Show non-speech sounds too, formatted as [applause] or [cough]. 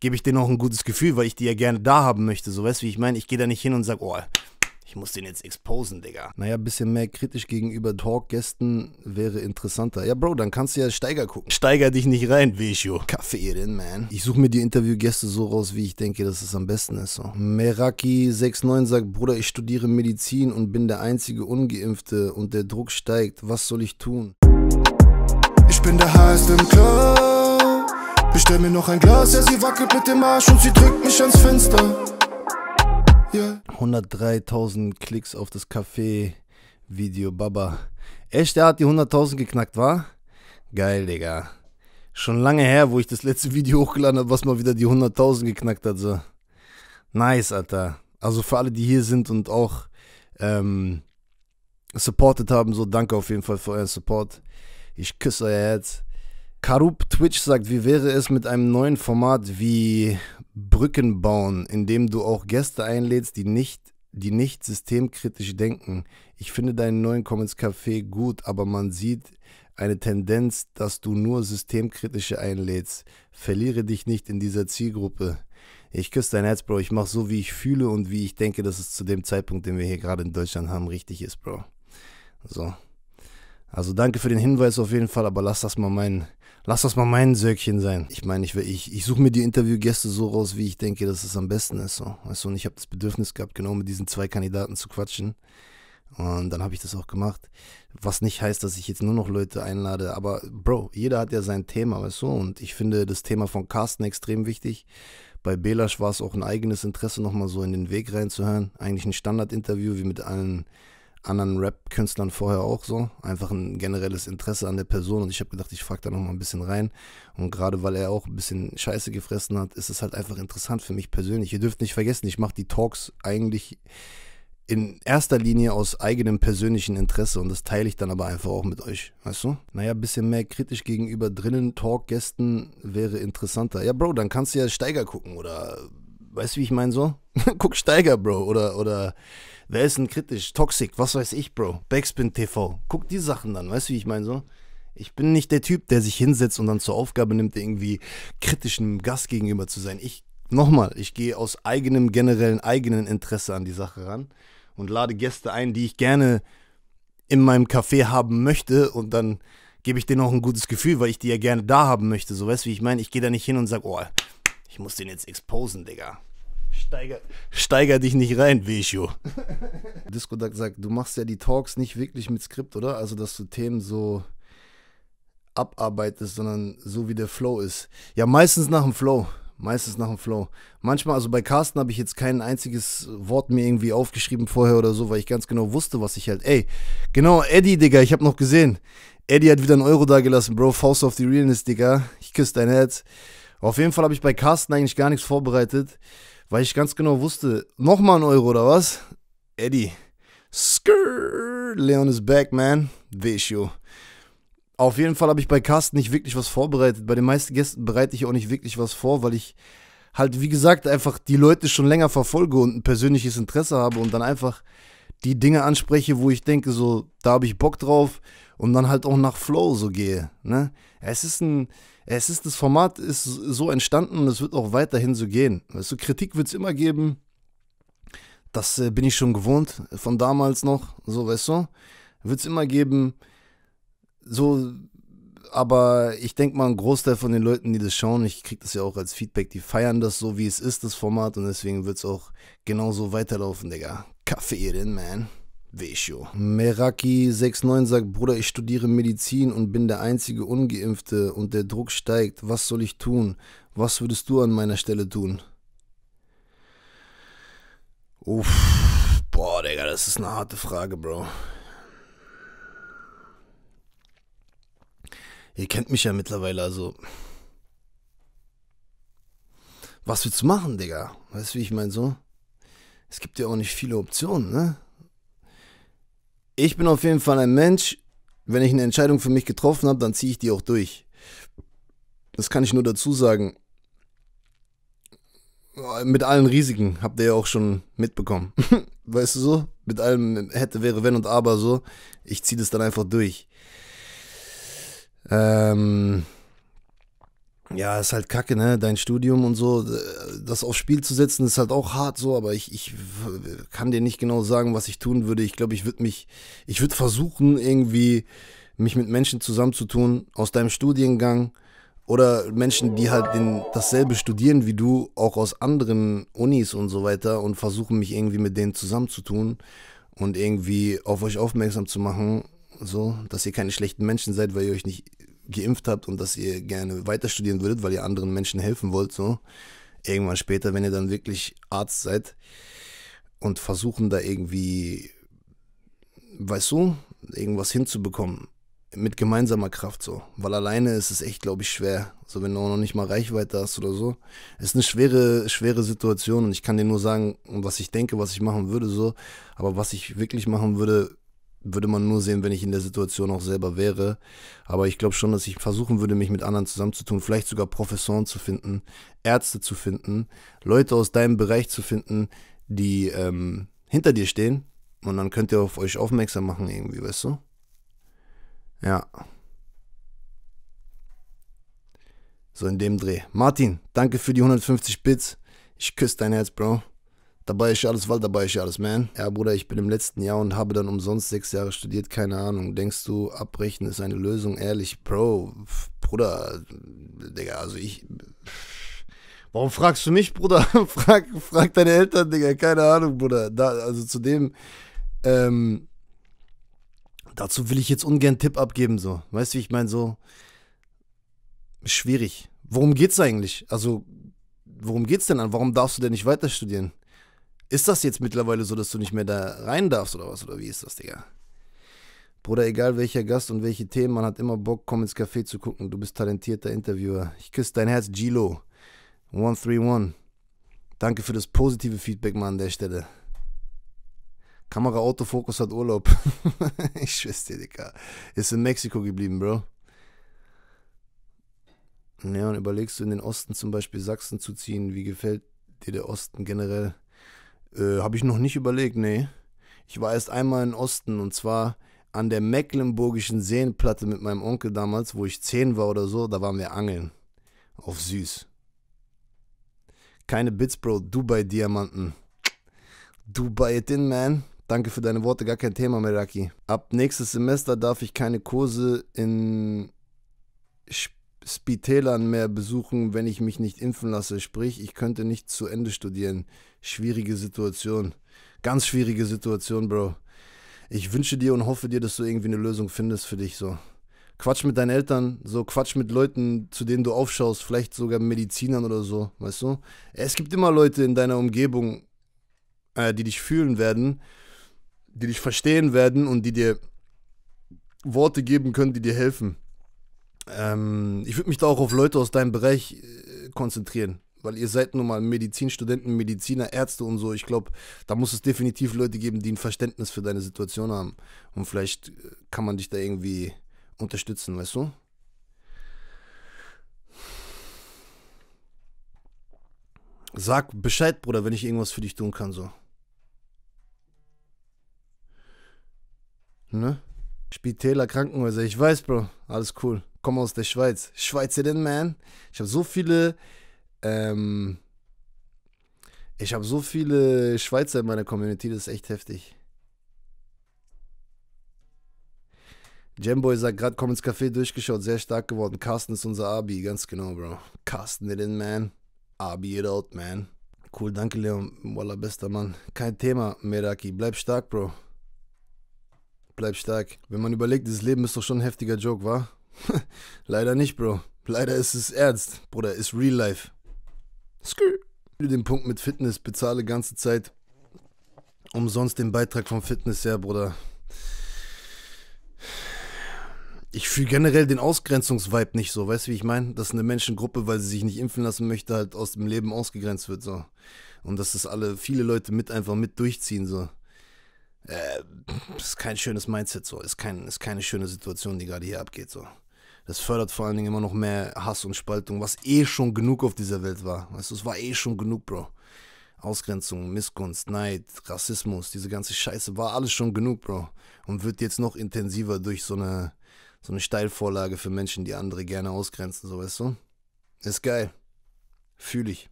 gebe ich denen auch ein gutes Gefühl, weil ich die ja gerne da haben möchte. So weißt du, wie ich meine? Ich gehe da nicht hin und sage, oh, ich muss den jetzt exposen, Digga. Naja, ein bisschen mehr kritisch gegenüber Talk-Gästen wäre interessanter. Ja, Bro, dann kannst du ja Steiger gucken. Steiger dich nicht rein, Vishu. Kaffee denn, man. Ich suche mir die Interviewgäste so raus, wie ich denke, dass es am besten ist. So. Meraki69 sagt, Bruder, ich studiere Medizin und bin der einzige Ungeimpfte und der Druck steigt. Was soll ich tun? Ich bin der Heiß im Club. Bestell mir noch ein Glas, ja, sie wackelt mit dem Arsch und sie drückt mich ans Fenster. Yeah. 103.000 Klicks auf das Café-Video, Baba. Echt, der hat die 100.000 geknackt, war? Geil, Digga. Schon lange her, wo ich das letzte Video hochgeladen habe, was mal wieder die 100.000 geknackt hat, so. Nice, Alter. Also für alle, die hier sind und auch ähm, supportet haben, so danke auf jeden Fall für euren Support. Ich küsse euer Herz. Karub Twitch sagt, wie wäre es mit einem neuen Format wie Brücken bauen, in dem du auch Gäste einlädst, die nicht, die nicht systemkritisch denken. Ich finde deinen neuen Comments Café gut, aber man sieht eine Tendenz, dass du nur systemkritische einlädst. Verliere dich nicht in dieser Zielgruppe. Ich küsse dein Herz, Bro. Ich mache so, wie ich fühle und wie ich denke, dass es zu dem Zeitpunkt, den wir hier gerade in Deutschland haben, richtig ist, Bro. So. Also danke für den Hinweis auf jeden Fall, aber lass das mal meinen lass das mal mein Söckchen sein. Ich meine, ich, ich, ich suche mir die Interviewgäste so raus, wie ich denke, dass es am besten ist. So. Weißt du, und ich habe das Bedürfnis gehabt, genau mit diesen zwei Kandidaten zu quatschen. Und dann habe ich das auch gemacht. Was nicht heißt, dass ich jetzt nur noch Leute einlade, aber Bro, jeder hat ja sein Thema, weißt du? Und ich finde das Thema von Carsten extrem wichtig. Bei Belasch war es auch ein eigenes Interesse, nochmal so in den Weg reinzuhören. Eigentlich ein Standardinterview wie mit allen anderen Rap-Künstlern vorher auch so. Einfach ein generelles Interesse an der Person. Und ich habe gedacht, ich frage da nochmal ein bisschen rein. Und gerade weil er auch ein bisschen Scheiße gefressen hat, ist es halt einfach interessant für mich persönlich. Ihr dürft nicht vergessen, ich mache die Talks eigentlich in erster Linie aus eigenem persönlichen Interesse und das teile ich dann aber einfach auch mit euch, weißt du? Naja, ein bisschen mehr kritisch gegenüber drinnen Talk-Gästen wäre interessanter. Ja, Bro, dann kannst du ja Steiger gucken oder weißt du, wie ich meine so? [laughs] Guck Steiger, Bro, oder, oder wer ist denn kritisch? Toxic, was weiß ich, Bro. Backspin TV. Guck die Sachen dann, weißt du, wie ich meine so? Ich bin nicht der Typ, der sich hinsetzt und dann zur Aufgabe nimmt, irgendwie kritischem Gast gegenüber zu sein. Ich, nochmal, ich gehe aus eigenem generellen eigenen Interesse an die Sache ran und lade Gäste ein, die ich gerne in meinem Café haben möchte und dann gebe ich denen auch ein gutes Gefühl, weil ich die ja gerne da haben möchte. So weißt du, wie ich meine? Ich gehe da nicht hin und sage, oh, ich muss den jetzt exposen, Digga. Steiger, steiger dich nicht rein, Vishu. [laughs] Disco Duck sagt, du machst ja die Talks nicht wirklich mit Skript, oder? Also, dass du Themen so abarbeitest, sondern so wie der Flow ist. Ja, meistens nach dem Flow. Meistens nach dem Flow. Manchmal, also bei Carsten habe ich jetzt kein einziges Wort mir irgendwie aufgeschrieben vorher oder so, weil ich ganz genau wusste, was ich halt. Ey, genau, Eddie, Digga, ich habe noch gesehen. Eddie hat wieder einen Euro dagelassen, Bro. Faust auf die Realness, Digga. Ich küsse dein Herz. Auf jeden Fall habe ich bei Carsten eigentlich gar nichts vorbereitet, weil ich ganz genau wusste, nochmal ein Euro oder was? Eddie. Skrrr, Leon is back, man. Wish you. Auf jeden Fall habe ich bei Carsten nicht wirklich was vorbereitet. Bei den meisten Gästen bereite ich auch nicht wirklich was vor, weil ich halt, wie gesagt, einfach die Leute schon länger verfolge und ein persönliches Interesse habe und dann einfach die Dinge anspreche, wo ich denke, so, da habe ich Bock drauf und dann halt auch nach Flow so gehe. Ne? Es ist ein, es ist, das Format ist so entstanden und es wird auch weiterhin so gehen. Weißt du, Kritik wird es immer geben. Das äh, bin ich schon gewohnt, von damals noch, so, weißt du? Wird es immer geben. So, aber ich denke mal, ein Großteil von den Leuten, die das schauen, ich kriege das ja auch als Feedback, die feiern das so, wie es ist, das Format, und deswegen wird es auch genauso weiterlaufen, Digga. Kaffee denn, man. Vesho. Meraki69 sagt, Bruder, ich studiere Medizin und bin der einzige Ungeimpfte und der Druck steigt. Was soll ich tun? Was würdest du an meiner Stelle tun? Uff, boah, Digga, das ist eine harte Frage, Bro. Ihr kennt mich ja mittlerweile, also. Was willst du machen, Digga? Weißt du, wie ich meine so? es gibt ja auch nicht viele Optionen, ne? Ich bin auf jeden Fall ein Mensch, wenn ich eine Entscheidung für mich getroffen habe, dann ziehe ich die auch durch. Das kann ich nur dazu sagen. Mit allen Risiken habt ihr ja auch schon mitbekommen. [laughs] weißt du so? Mit allem hätte, wäre, wenn und aber so. Ich ziehe das dann einfach durch. Ähm, ja, ist halt kacke, ne? Dein Studium und so, äh, das aufs Spiel zu setzen, ist halt auch hart so, aber ich, ich kann dir nicht genau sagen, was ich tun würde. Ich glaube, ich würde mich, ich würde versuchen, irgendwie mich mit Menschen zusammenzutun aus deinem Studiengang oder Menschen, die halt den, dasselbe studieren wie du, auch aus anderen Unis und so weiter und versuchen, mich irgendwie mit denen zusammenzutun und irgendwie auf euch aufmerksam zu machen, so, dass ihr keine schlechten Menschen seid, weil ihr euch nicht geimpft habt und dass ihr gerne weiter studieren würdet, weil ihr anderen Menschen helfen wollt, so irgendwann später, wenn ihr dann wirklich Arzt seid und versuchen da irgendwie, weißt du, irgendwas hinzubekommen mit gemeinsamer Kraft so, weil alleine ist es echt, glaube ich, schwer. So, wenn du auch noch nicht mal Reichweite hast oder so, ist eine schwere, schwere Situation und ich kann dir nur sagen, was ich denke, was ich machen würde so, aber was ich wirklich machen würde, würde man nur sehen, wenn ich in der Situation auch selber wäre. Aber ich glaube schon, dass ich versuchen würde, mich mit anderen zusammenzutun, vielleicht sogar Professoren zu finden, Ärzte zu finden, Leute aus deinem Bereich zu finden, die ähm, hinter dir stehen. Und dann könnt ihr auf euch aufmerksam machen, irgendwie, weißt du? Ja. So in dem Dreh. Martin, danke für die 150 Bits. Ich küsse dein Herz, Bro. Dabei ist alles weil dabei ist alles Man. Ja, Bruder, ich bin im letzten Jahr und habe dann umsonst sechs Jahre studiert, keine Ahnung. Denkst du, abbrechen ist eine Lösung? Ehrlich, Bro, Bruder, Digga, also ich. Warum fragst du mich, Bruder? [laughs] frag, frag deine Eltern, Digga, keine Ahnung, Bruder. Da, also zu dem, ähm, dazu will ich jetzt ungern einen Tipp abgeben, so. Weißt du, wie ich meine, so. Schwierig. Worum geht's eigentlich? Also, worum geht's denn an? Warum darfst du denn nicht weiter studieren? Ist das jetzt mittlerweile so, dass du nicht mehr da rein darfst oder was? Oder wie ist das, Digga? Bruder, egal welcher Gast und welche Themen, man hat immer Bock, komm ins Café zu gucken. Du bist talentierter Interviewer. Ich küsse dein Herz, Gilo. 131. Danke für das positive Feedback, Mann, an der Stelle. Kamera Autofokus hat Urlaub. [laughs] ich schwör's dir, Digga. Ist in Mexiko geblieben, Bro. Ja, und überlegst du in den Osten zum Beispiel Sachsen zu ziehen? Wie gefällt dir der Osten generell? Äh, Habe ich noch nicht überlegt, nee. Ich war erst einmal in Osten und zwar an der Mecklenburgischen Seenplatte mit meinem Onkel damals, wo ich zehn war oder so, da waren wir angeln. Auf süß. Keine Bits, Bro, Dubai-Diamanten. Dubai it in, man. Danke für deine Worte, gar kein Thema, Meraki. Ab nächstes Semester darf ich keine Kurse in Sp Spitälern mehr besuchen, wenn ich mich nicht impfen lasse. Sprich, ich könnte nicht zu Ende studieren. Schwierige Situation. Ganz schwierige Situation, Bro. Ich wünsche dir und hoffe dir, dass du irgendwie eine Lösung findest für dich so. Quatsch mit deinen Eltern, so Quatsch mit Leuten, zu denen du aufschaust, vielleicht sogar Medizinern oder so, weißt du? Es gibt immer Leute in deiner Umgebung, äh, die dich fühlen werden, die dich verstehen werden und die dir Worte geben können, die dir helfen. Ähm, ich würde mich da auch auf Leute aus deinem Bereich äh, konzentrieren, weil ihr seid nun mal Medizinstudenten, Mediziner, Ärzte und so. Ich glaube, da muss es definitiv Leute geben, die ein Verständnis für deine Situation haben. Und vielleicht äh, kann man dich da irgendwie unterstützen, weißt du? Sag Bescheid, Bruder, wenn ich irgendwas für dich tun kann, so. Ne? Spitäler, Krankenhäuser, ich weiß, Bro. Alles cool komme aus der Schweiz. Schweizerin, man. Ich habe so viele. Ähm, ich habe so viele Schweizer in meiner Community, das ist echt heftig. Jamboy sagt gerade, komm ins Café durchgeschaut, sehr stark geworden. Carsten ist unser Abi, ganz genau, Bro. Carsten it in, man. Abi it out, man. Cool, danke, Leon. Walla, bester Mann. Kein Thema, Meraki. Bleib stark, Bro. Bleib stark. Wenn man überlegt, dieses Leben ist doch schon ein heftiger Joke, wa? [laughs] Leider nicht, Bro. Leider ist es ernst. Bruder, ist real life. Skü. Den Punkt mit Fitness bezahle ganze Zeit umsonst den Beitrag vom Fitness her, Bruder. Ich fühle generell den Ausgrenzungsvibe nicht so, weißt du, wie ich meine? Dass eine Menschengruppe, weil sie sich nicht impfen lassen möchte, halt aus dem Leben ausgegrenzt wird, so. Und dass das alle, viele Leute mit einfach mit durchziehen, so. Äh, das ist kein schönes Mindset, so. Ist, kein, ist keine schöne Situation, die gerade hier abgeht, so. Das fördert vor allen Dingen immer noch mehr Hass und Spaltung, was eh schon genug auf dieser Welt war. Weißt du, es war eh schon genug, Bro. Ausgrenzung, Missgunst, Neid, Rassismus, diese ganze Scheiße war alles schon genug, Bro. Und wird jetzt noch intensiver durch so eine, so eine Steilvorlage für Menschen, die andere gerne ausgrenzen, so weißt du? Ist geil. Fühl ich.